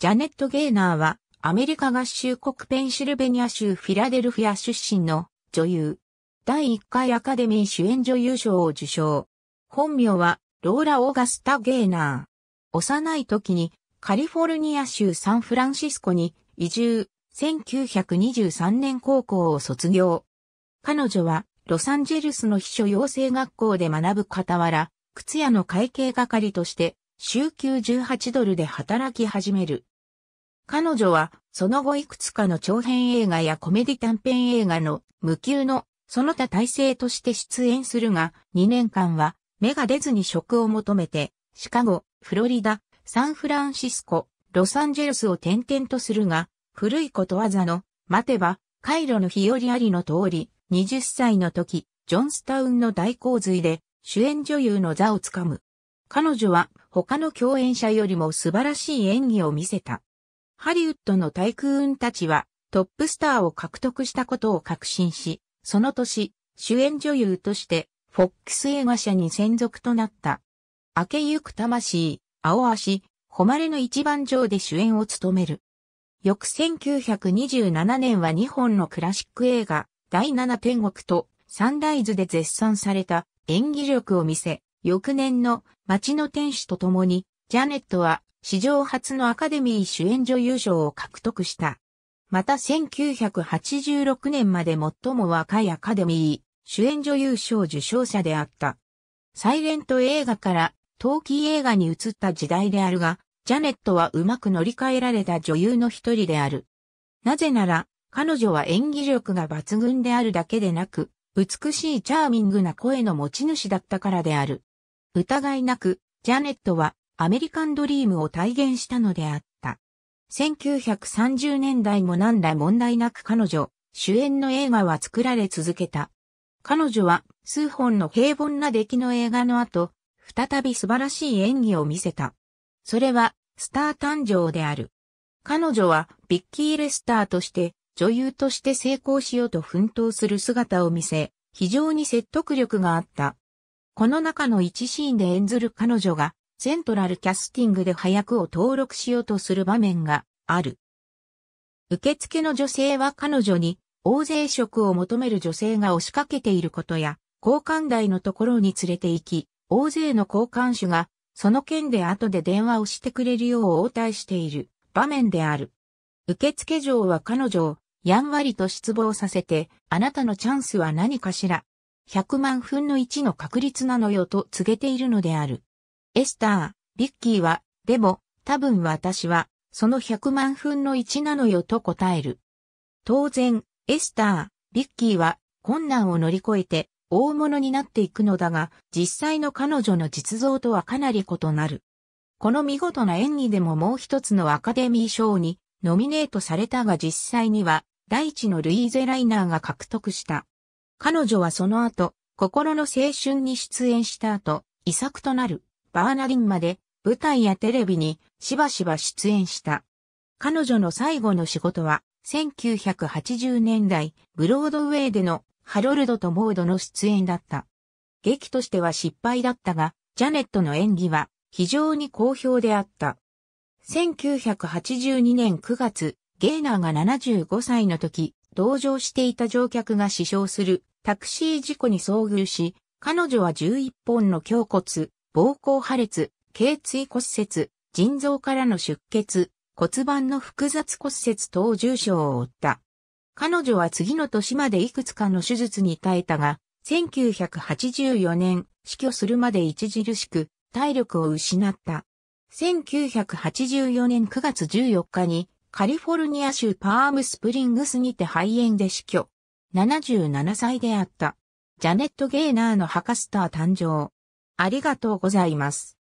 ジャネット・ゲーナーは、アメリカ合衆国ペンシルベニア州フィラデルフィア出身の女優。第1回アカデミー主演女優賞を受賞。本名は、ローラ・オーガスタ・ゲーナー。幼い時に、カリフォルニア州サンフランシスコに移住、1923年高校を卒業。彼女は、ロサンゼルスの秘書養成学校で学ぶ傍ら、靴屋の会計係として、週休18ドルで働き始める。彼女は、その後いくつかの長編映画やコメディ短編映画の無給のその他体制として出演するが、2年間は目が出ずに職を求めて、シカゴ、フロリダ、サンフランシスコ、ロサンゼルスを転々とするが、古いことわざの、待てば、カイロの日和ありの通り、20歳の時、ジョンスタウンの大洪水で、主演女優の座をつかむ。彼女は、他の共演者よりも素晴らしい演技を見せた。ハリウッドの対空運たちはトップスターを獲得したことを確信し、その年、主演女優として、フォックス映画社に専属となった。明けゆく魂、青足、誉れの一番上で主演を務める。翌1927年は日本のクラシック映画、第七天国とサンライズで絶賛された演技力を見せ、翌年の街の天使と共に、ジャネットは史上初のアカデミー主演女優賞を獲得した。また1986年まで最も若いアカデミー主演女優賞受賞者であった。サイレント映画から陶器映画に移った時代であるが、ジャネットはうまく乗り換えられた女優の一人である。なぜなら、彼女は演技力が抜群であるだけでなく、美しいチャーミングな声の持ち主だったからである。疑いなく、ジャネットはアメリカンドリームを体現したのであった。1930年代も何ら問題なく彼女、主演の映画は作られ続けた。彼女は数本の平凡な出来の映画の後、再び素晴らしい演技を見せた。それは、スター誕生である。彼女は、ビッキー・レスターとして、女優として成功しようと奮闘する姿を見せ、非常に説得力があった。この中の1シーンで演ずる彼女が、セントラルキャスティングで早くを登録しようとする場面がある。受付の女性は彼女に、大勢職を求める女性が押しかけていることや、交換台のところに連れて行き、大勢の交換手が、その件で後で電話をしてくれるよう応対している場面である。受付嬢は彼女を、やんわりと失望させて、あなたのチャンスは何かしら、100万分の1の確率なのよと告げているのである。エスター、ビッキーは、でも、多分私は、その100万分の1なのよと答える。当然、エスター、ビッキーは、困難を乗り越えて、大物になっていくのだが、実際の彼女の実像とはかなり異なる。この見事な演技でももう一つのアカデミー賞にノミネートされたが実際には、第一のルイーゼ・ライナーが獲得した。彼女はその後、心の青春に出演した後、遺作となる、バーナリンまで、舞台やテレビにしばしば出演した。彼女の最後の仕事は、1980年代、ブロードウェイでのハロルドとモードの出演だった。劇としては失敗だったが、ジャネットの演技は非常に好評であった。1982年9月、ゲーナーが75歳の時、同乗していた乗客が死傷するタクシー事故に遭遇し、彼女は11本の胸骨、膀胱破裂、頸椎骨折、腎臓からの出血、骨盤の複雑骨折等重傷を負った。彼女は次の年までいくつかの手術に耐えたが、1984年、死去するまで著しく体力を失った。1984年9月14日にカリフォルニア州パームスプリングスにて肺炎で死去。77歳であった。ジャネット・ゲイナーのハカスター誕生。ありがとうございます。